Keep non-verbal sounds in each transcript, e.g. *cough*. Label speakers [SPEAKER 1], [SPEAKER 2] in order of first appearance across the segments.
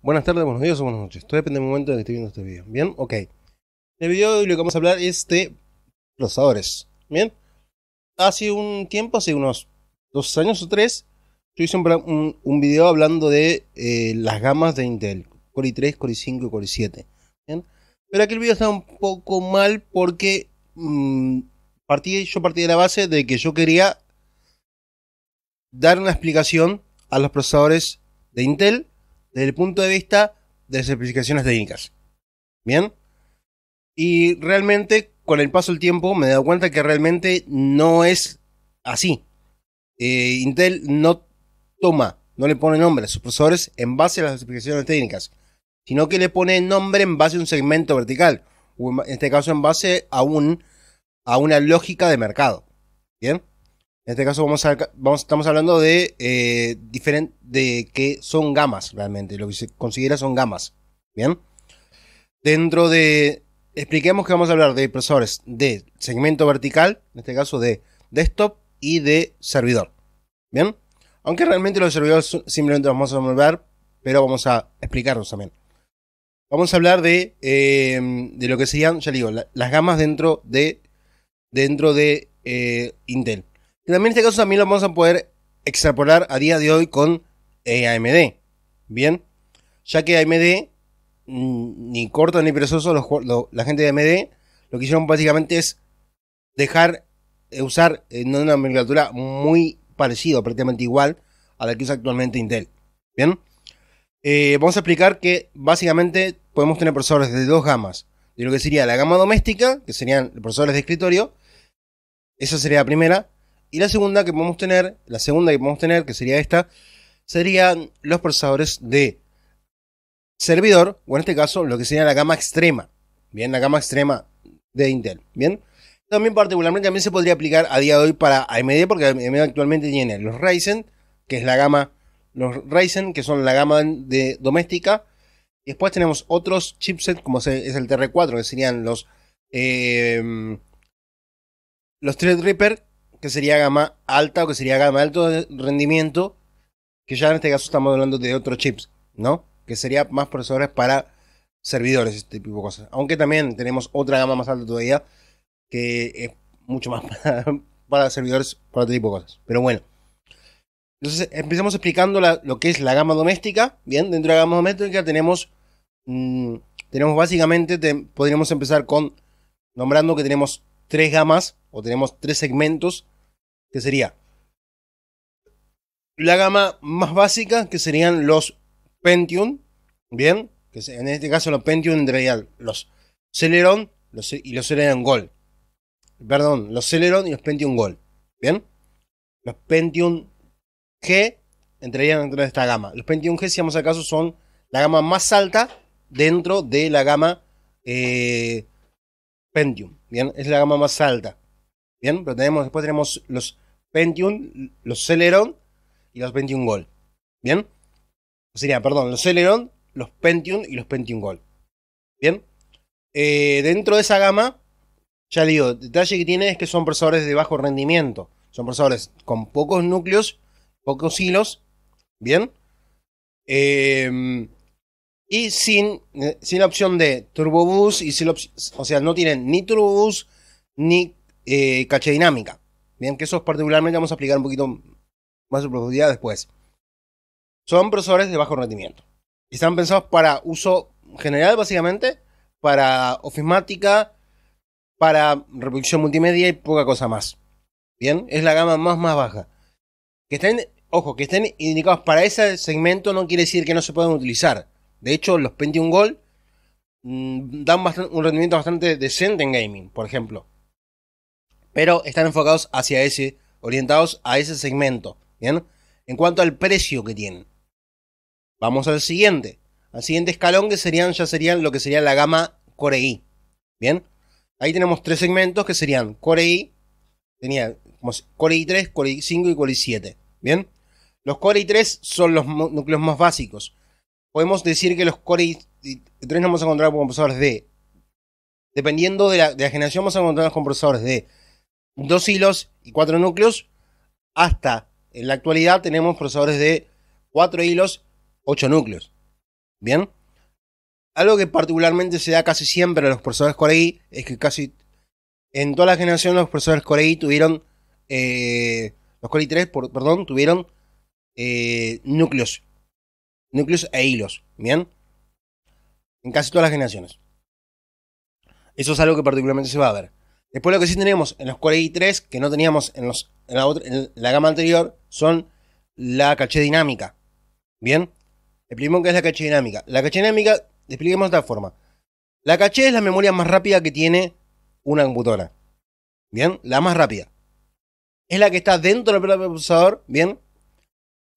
[SPEAKER 1] Buenas tardes, buenos días o buenas noches. Todo depende del momento en que esté viendo este video. ¿Bien? Ok. En el video de hoy lo que vamos a hablar es de procesadores. ¿Bien? Hace un tiempo, hace unos dos años o tres, yo hice un, video hablando de eh, las gamas de Intel. Core i3, Core i5 y Core i7. ¿Bien? Pero aquel video está un poco mal porque mm, yo partí de la base de que yo quería dar una explicación a los procesadores de Intel desde el punto de vista de las especificaciones técnicas. ¿Bien? Y realmente, con el paso del tiempo, me he dado cuenta que realmente no es así. Eh, Intel no toma, no le pone nombre a sus procesadores en base a las especificaciones técnicas, sino que le pone nombre en base a un segmento vertical, en este caso en base a, a una lógica de mercado. ¿Bien? En este caso vamos a, estamos hablando de, eh, de que son gamas realmente, lo que se considera son gamas. Bien. Dentro de, expliquemos que vamos a hablar de procesadores de segmento vertical, en este caso de desktop y de servidor. Bien. Aunque realmente los servidores simplemente los vamos a volver, pero vamos a explicarlos también. Vamos a hablar de, eh, lo que serían, ya digo, las gamas dentro de, dentro de eh, Intel. Y también este caso también lo vamos a poder extrapolar a día de hoy con AMD. Bien, ya que AMD, mm, ni corto ni perezoso, la gente de AMD lo que hicieron básicamente es dejar eh, usar en eh, una nomenclatura muy parecida, prácticamente igual a la que usa actualmente Intel. Bien, eh, vamos a explicar que básicamente podemos tener procesadores de dos gamas: de lo que sería la gama doméstica, que serían procesadores de escritorio, esa sería la primera y la segunda que podemos tener, la segunda que podemos tener, que sería esta, serían los procesadores de servidor, o en este caso lo que sería la gama extrema, bien, la gama extrema de Intel, bien. También particularmente también se podría aplicar a día de hoy para AMD, porque AMD actualmente tiene los Ryzen, que es la gama, los Ryzen, que son la gama de doméstica. después tenemos otros chipsets, como es el TR4, que serían los, eh, los Threadripper, que sería gama alta o que sería gama alto de rendimiento, que ya en este caso estamos hablando de otros chips, ¿no? Que sería más procesadores para servidores, este tipo de cosas. Aunque también tenemos otra gama más alta todavía, que es mucho más *laughs* para, servidores, para otro tipo de cosas. Pero bueno. Entonces empecemos explicando lo que es la gama doméstica. Bien, dentro de la gama doméstica tenemos, mm, tenemos básicamente, podríamos empezar con nombrando que tenemos tres gamas o tenemos tres segmentos, que sería la gama más básica, que serían los Pentium, bien, que en este caso los Pentium entrarían los Celeron y los Celeron Gold. Perdón, los Celeron y los Pentium Gold, bien. Los Pentium G entrarían dentro de esta gama. Los Pentium G, si vamos al caso, son la gama más alta dentro de la gama eh, Pentium, bien, es la gama más alta. Bien, pero tenemos, después tenemos los Pentium, los Celeron y los Pentium Gold. Bien, sería, perdón, los Celeron, los Pentium y los Pentium Gold. Bien, eh, dentro de esa gama, ya digo, detalle que tiene es que son procesadores de bajo rendimiento. Son procesadores con pocos núcleos, pocos hilos. Bien, eh, y sin, eh, sin opción de Turbo Boost y sin o sea, no tienen ni Turbo Boost ni eh, caché dinámica. Bien, que eso particularmente vamos a explicar un poquito más en profundidad después. Son procesadores de bajo rendimiento. Están pensados para uso general, básicamente, para ofimática, para reproducción multimedia y poca cosa más. Bien, es la gama más, más baja. Que estén, ojo, que estén indicados para ese segmento no quiere decir que no se puedan utilizar. De hecho, los Pentium Gold mm, dan un rendimiento bastante decente en gaming, por ejemplo pero están enfocados hacia ese, orientados a ese segmento. ¿Bien? En cuanto al precio que tienen. Vamos al siguiente. Al siguiente escalón que serían, ya serían lo que sería la gama Core I. ¿Bien? Ahí tenemos tres segmentos que serían Core I, tenía Core i3, Core i5 y Core i7. ¿Bien? Los Core i3 son los núcleos más básicos. Podemos decir que los Core i3 nos vamos a encontrar con procesadores de. Dependiendo de la, generación, vamos a encontrar los procesadores de dos hilos y cuatro núcleos, hasta en la actualidad tenemos procesadores de cuatro hilos, ocho núcleos. Bien. Algo que particularmente se da casi siempre a los procesadores Core i es que casi en toda la generación los procesadores Core i tuvieron, eh, los Core i3, perdón, tuvieron eh, núcleos, núcleos e hilos, ¿bien? En casi todas las generaciones. Eso es algo que particularmente se va a ver. Después lo que sí tenemos en los Core i3, que no teníamos en, los, en, la, gama anterior, son la caché dinámica. Bien, expliquemos qué es la caché dinámica. La caché dinámica, expliquemos de esta forma. La caché es la memoria más rápida que tiene una computadora. Bien, la más rápida. Es la que está dentro del propio procesador, bien,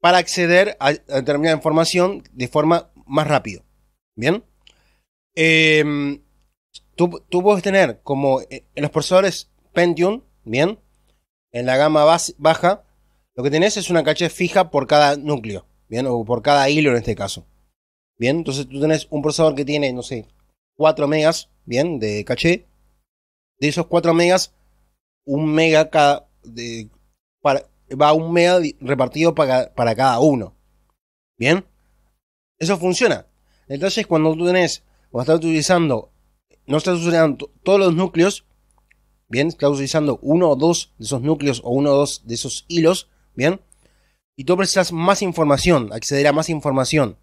[SPEAKER 1] para acceder a, determinada información de forma más rápida, Bien. Eh, tú, puedes tener como eh, en los procesadores Pentium, bien, en la gama baja, lo que tenés es una caché fija por cada núcleo, bien, o por cada hilo en este caso. Bien, entonces tú tenés un procesador que tiene, no sé, 4 megas, bien, de caché. De esos 4 megas, un mega cada, de, para, va un mega repartido para, cada uno. Bien, eso funciona. Entonces cuando tú tenés, o estás utilizando no estás usando todos los núcleos, bien, estás utilizando uno o dos de esos núcleos o uno o dos de esos hilos, bien, y tú precisas más información, acceder a más información.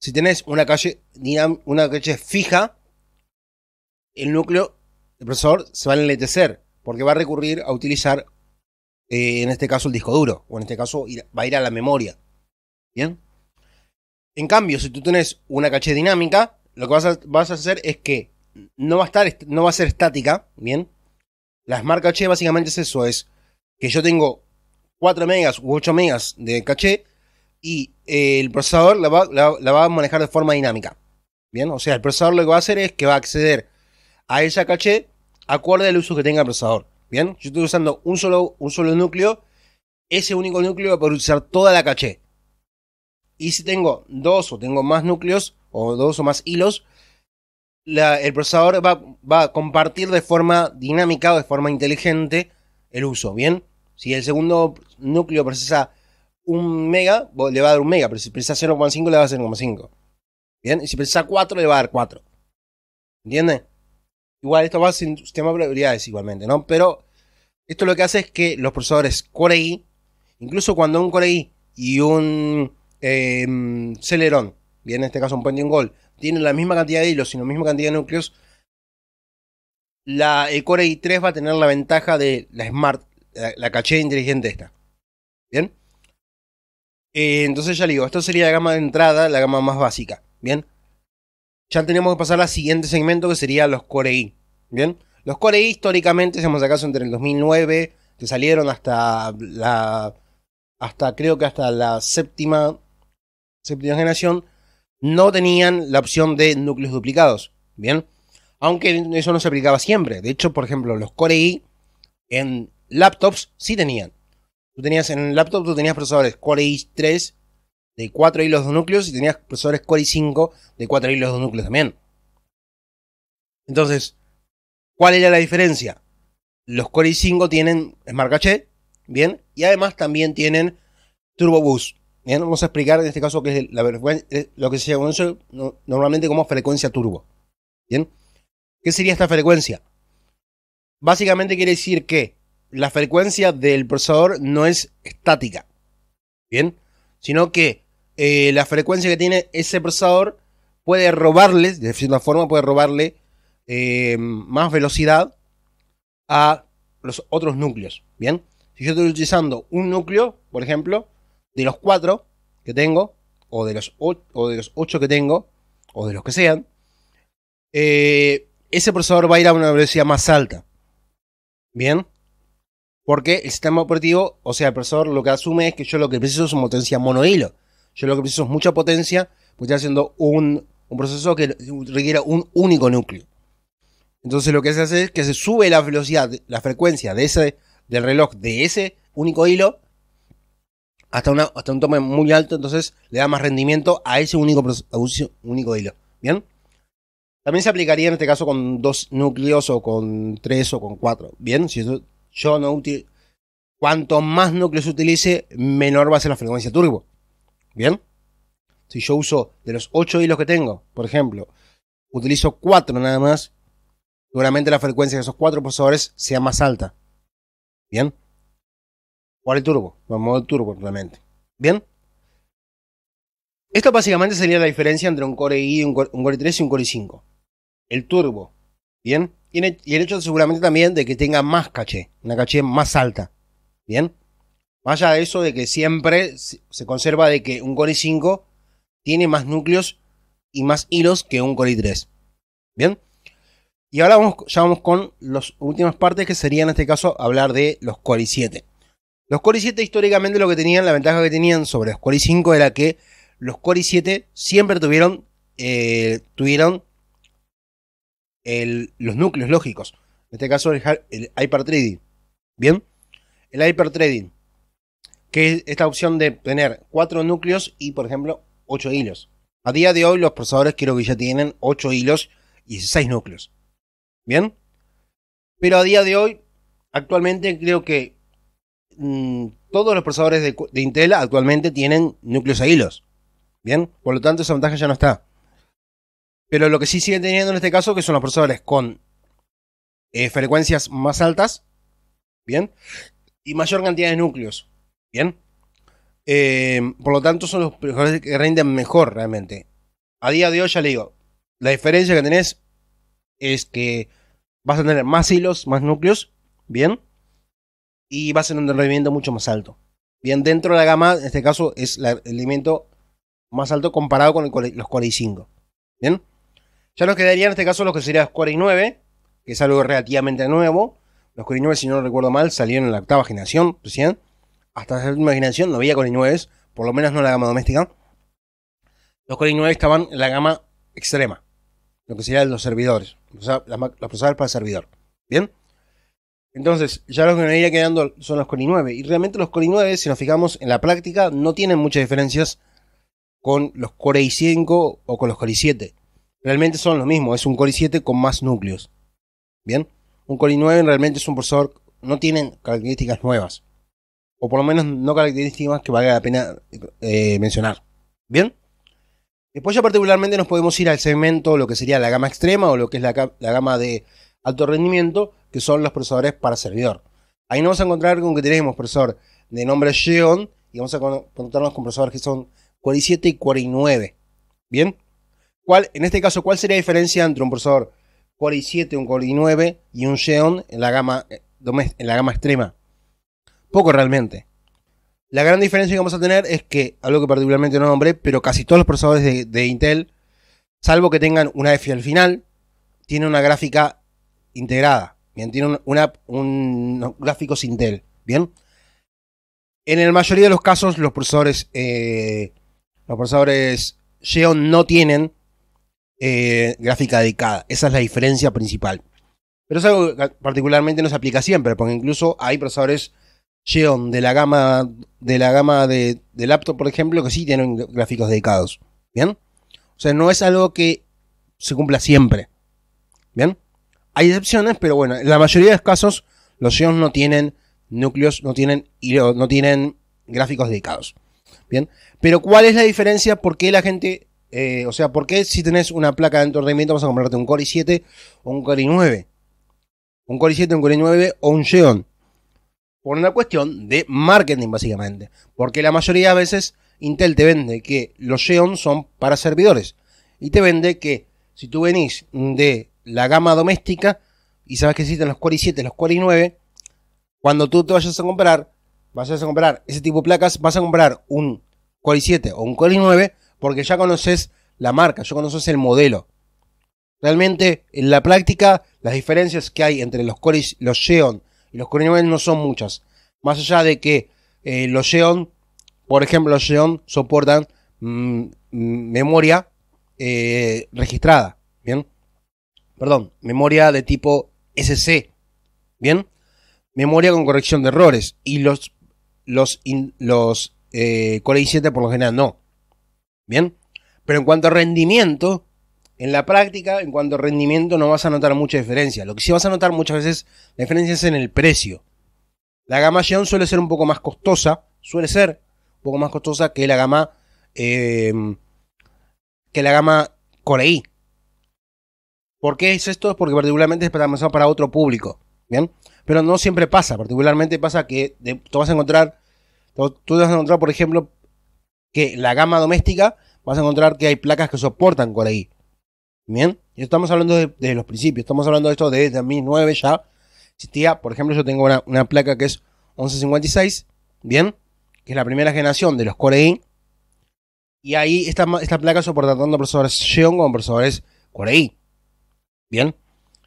[SPEAKER 1] Si tenés una calle, una caché fija, el núcleo, el procesador se va a enletecer. porque va a recurrir a utilizar, eh, en este caso, el disco duro, o en este caso, va a ir a la memoria. Bien. En cambio, si tú tenés una caché dinámica, lo que vas a, hacer es que no va a estar, no va a ser estática, ¿bien? Las marcas caché básicamente es eso, es que yo tengo 4 megas u 8 megas de caché y eh, el procesador la va, a manejar de forma dinámica, ¿bien? O sea, el procesador lo que va a hacer es que va a acceder a esa caché acorde al uso que tenga el procesador, ¿bien? Yo estoy usando un solo, un solo núcleo, ese único núcleo va a poder usar toda la caché, y si tengo dos o tengo más núcleos o dos o más hilos, el procesador va, va, a compartir de forma dinámica o de forma inteligente el uso. Bien, si el segundo núcleo procesa un mega, le va a dar un mega, pero si procesa 0,5 le va a dar 0,5. Bien, y si procesa 4 le va a dar 4. entiende Igual esto va sin sistema de probabilidades igualmente, ¿no? Pero esto lo que hace es que los procesadores Core i, incluso cuando un Core i y un eh, em, Celerón, en este caso un Pentium Gold, tiene la misma cantidad de hilos y la misma cantidad de núcleos, la, el Core i3 va a tener la ventaja de la Smart, la, caché inteligente esta. ¿Bien? Eh, entonces ya le digo, esto sería la gama de entrada, la gama más básica. ¿Bien? Ya tenemos que pasar al siguiente segmento que sería los Core i. ¿Bien? Los Core i históricamente, hacemos acaso entre el 2009, que salieron hasta la... Hasta creo que hasta la séptima séptima generación no tenían la opción de núcleos duplicados. Bien, aunque eso no se aplicaba siempre. De hecho, por ejemplo, los Core i en laptops sí tenían. Tú tenías en el laptop, tú tenías procesadores Core i3 de 4 hilos de núcleos y tenías procesadores Core i5 de 4 hilos de núcleos también. Entonces, ¿cuál era la diferencia? Los Core i5 tienen Smart Cache, bien, y además también tienen Turbo Boost vamos a explicar en este caso que es la eh, lo que se conoce normalmente como frecuencia turbo. ¿Bien? ¿Qué sería esta frecuencia? Básicamente quiere decir que la frecuencia del procesador no es estática. ¿Bien? Sino que eh, la frecuencia que tiene ese procesador puede robarle, de cierta forma, puede robarle eh, más velocidad a los otros núcleos. ¿Bien? Si yo estoy utilizando un núcleo, por ejemplo, de los cuatro que tengo, o de los, o, de los ocho que tengo, o de los que sean, eh, ese procesador va a ir a una velocidad más alta. ¿Bien? Porque el sistema operativo, o sea, el procesador lo que asume es que yo lo que preciso es una potencia monohilo. Yo lo que preciso es mucha potencia, porque estoy haciendo un, proceso que requiera un único núcleo. Entonces lo que se hace es que se sube la velocidad, la frecuencia de ese, del reloj de ese único hilo hasta, hasta un tome muy alto, entonces le da más rendimiento a ese único, único hilo. ¿Bien? También se aplicaría en este caso con dos núcleos o con tres o con cuatro. Bien, si yo, no utilizo. Cuanto más núcleos utilice, menor va a ser la frecuencia turbo. Bien. Si yo uso de los ocho hilos que tengo, por ejemplo, utilizo cuatro nada más, seguramente la frecuencia de esos cuatro procesadores sea más alta. Bien. ¿Cuál turbo? el modo turbo, realmente. ¿Bien? Esto básicamente sería la diferencia entre un Core i, un Core, i 3 y un Core i5. El turbo, ¿bien? Y el hecho seguramente también de que tenga más caché, una caché más alta, ¿bien? Más allá de eso de que siempre se conserva de que un Core i5 tiene más núcleos y más hilos que un Core i3, ¿bien? Y ahora vamos, ya vamos con las últimas partes que serían en este caso hablar de los Core i7. Los Core i7 históricamente lo que tenían, la ventaja que tenían sobre los Core i5 era que los Core i7 siempre tuvieron, eh, tuvieron los núcleos lógicos. En este caso el, hyper Trading ¿Bien? El Trading Que es esta opción de tener 4 núcleos y, por ejemplo, 8 hilos. A día de hoy los procesadores creo que ya tienen 8 hilos y 16 núcleos. ¿Bien? Pero a día de hoy, actualmente creo que Mm, todos los procesadores de, Intel actualmente tienen núcleos a hilos. Bien, por lo tanto esa ventaja ya no está. Pero lo que sí siguen teniendo en este caso, que son los procesadores con eh, frecuencias más altas, bien, y mayor cantidad de núcleos, bien. Eh, por lo tanto, son los procesadores que rinden mejor realmente. A día de hoy ya le digo, la diferencia que tenés es que vas a tener más hilos, más núcleos, bien, y va a ser un rendimiento mucho más alto. Bien, dentro de la gama, en este caso, es el rendimiento más alto comparado con los 45 Bien, ya nos quedaría en este caso los que serían los 49 que es algo relativamente nuevo. Los 49 si no recuerdo mal, salieron en la octava generación recién. Hasta la última generación no había Core i9, por lo menos no en la gama doméstica. Los 49 estaban en la gama extrema, lo que serían los servidores, los procesadores para el servidor. Bien. Entonces, ya lo que nos iría quedando son los Core i9. Y realmente los Core i9, si nos fijamos en la práctica, no tienen muchas diferencias con los Core i5 o con los Core i7. Realmente son lo mismo, es un Core i7 con más núcleos. ¿Bien? Un Core i9 realmente es un procesador, no tienen características nuevas. O por lo menos no características que valga la pena eh, mencionar. ¿Bien? Después ya particularmente nos podemos ir al segmento, lo que sería la gama extrema o lo que es la gama de alto rendimiento, que son los procesadores para servidor. Ahí nos vamos a encontrar con que tenemos procesador de nombre Xeon y vamos a encontrarnos con procesadores que son 47 y 49. ¿Bien? ¿Cuál, en este caso, ¿cuál sería la diferencia entre un procesador 47, un 49 y un Xeon en la gama, eh, en la gama extrema? Poco realmente. La gran diferencia que vamos a tener es que, algo que particularmente no nombré, pero casi todos los procesadores de, de Intel, salvo que tengan una F al final, tienen una gráfica integrada. Bien, tiene un, una, un, Intel. Bien. En la mayoría de los casos, los procesadores, eh, los procesadores Xeon no tienen eh, gráfica dedicada. Esa es la diferencia principal. Pero es algo que particularmente no se aplica siempre, porque incluso hay procesadores Xeon de la gama de la gama de, de laptop, por ejemplo, que sí tienen gráficos dedicados. ¿Bien? O sea, no es algo que se cumpla siempre. ¿Bien? Hay excepciones, pero bueno, en la mayoría de los casos los Xeons no tienen núcleos, no tienen no tienen gráficos dedicados. Bien, pero ¿cuál es la diferencia? ¿Por qué la gente, eh, o sea, por qué si tenés una placa de rendimiento vas a comprarte un Core i7 o un Core i9? Un Core i7, un Core i9 o un Xeon. Por una cuestión de marketing, básicamente. Porque la mayoría de veces Intel te vende que los Xeon son para servidores. Y te vende que si tú venís de la gama doméstica y sabes que existen los Core i7, los Core 9 cuando tú te vayas a comprar, Vas a comprar ese tipo de placas, vas a comprar un Core 7 o un Core 9 porque ya conoces la marca, ya conoces el modelo. Realmente, en la práctica, las diferencias que hay entre los Core, los y los Core 9 no son muchas. Más allá de que eh, los Xeon, por ejemplo, los Xeon soportan mm, mm, memoria eh, registrada perdón, memoria de tipo SC, ¿bien? Memoria con corrección de errores y los, los, los eh, Core i7 por lo general no, ¿bien? Pero en cuanto a rendimiento, en la práctica, en cuanto a rendimiento, no vas a notar mucha diferencia. Lo que sí vas a notar muchas veces, la diferencia es en el precio. La gama Xeon suele ser un poco más costosa, suele ser un poco más costosa que la gama, eh, que la gama Core i, ¿Por qué es esto? Porque particularmente es pensado para otro público, ¿bien? Pero no siempre pasa, particularmente pasa que tú vas a encontrar, tú vas a encontrar, por ejemplo, que la gama doméstica, vas a encontrar que hay placas que soportan Core i. ¿Bien? Y estamos hablando de, los principios, estamos hablando de esto desde 2009 ya. Existía, por ejemplo, yo tengo una, placa que es 1156, ¿bien? Que es la primera generación de los Core i. Y ahí esta, esta placa soporta tanto procesadores Xeon como procesadores Core i. ¿Bien?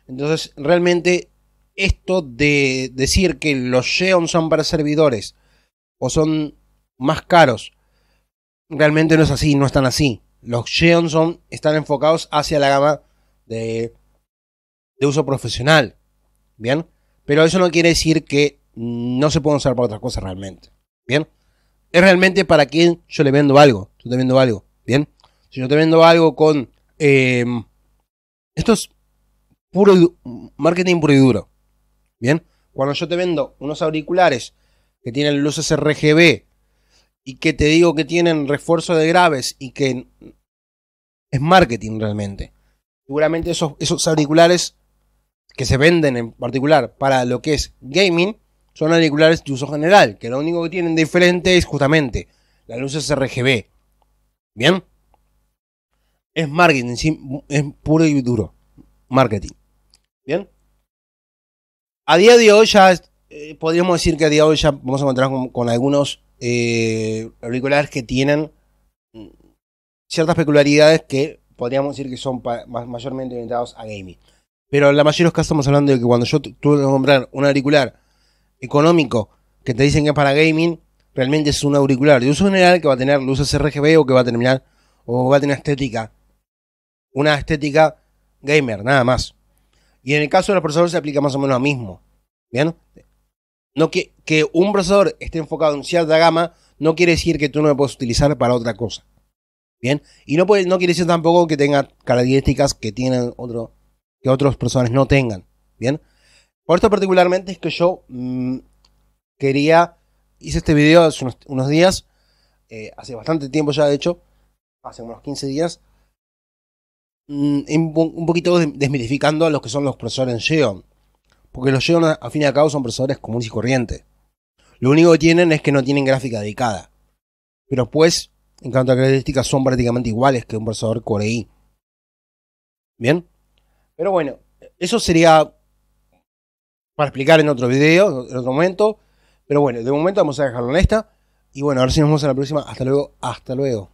[SPEAKER 1] Entonces, realmente esto de decir que los Xeon son para servidores o son más caros, realmente no es así, no están así. Los Xeon son, están enfocados hacia la gama de, uso profesional. ¿Bien? Pero eso no quiere decir que no se puedan usar para otras cosas realmente. ¿Bien? Es realmente para quien yo le vendo algo. Yo te vendo algo. ¿Bien? Si yo te vendo algo con... Eh, estos puro marketing puro y duro. Bien, cuando yo te vendo unos auriculares que tienen luces RGB y que te digo que tienen refuerzo de graves y que es marketing realmente. Seguramente esos, esos auriculares que se venden en particular para lo que es gaming son auriculares de uso general, que lo único que tienen diferente es justamente las luces RGB. ¿Bien? Es marketing, es puro y duro. Marketing. ¿Bien? A día de hoy ya, eh, podríamos decir que a día de hoy ya vamos a encontrar con, algunos eh, auriculares que tienen mm, ciertas peculiaridades que podríamos decir que son mayormente orientados a gaming. Pero en la mayoría de los casos estamos hablando de que cuando yo tuve que comprar un auricular económico que te dicen que es para gaming, realmente es un auricular de uso general que va a tener luces RGB o que va a terminar o va a tener estética. Una estética gamer, nada más. Y en el caso de los procesadores se aplica más o menos lo mismo. ¿Bien? No que, que un procesador esté enfocado en cierta gama no quiere decir que tú no lo puedas utilizar para otra cosa. ¿Bien? Y no, puede, no quiere decir tampoco que tenga características que, tienen otro, que otros procesadores no tengan. ¿Bien? Por esto particularmente es que yo mm, quería, hice este video hace unos, días, eh, hace bastante tiempo ya de hecho, hace unos 15 días, Mm, un poquito desmitificando a los que son los procesadores en Xeon. Porque los Xeon, a fin y al cabo, son procesadores comunes y corrientes. Lo único que tienen es que no tienen gráfica dedicada. Pero pues, en cuanto a características, son prácticamente iguales que un procesador Core i. ¿Bien? Pero bueno, eso sería para explicar en otro video, en otro momento. Pero bueno, de momento vamos a dejarlo en esta. Y bueno, a ver si nos vemos en la próxima. Hasta luego, hasta luego.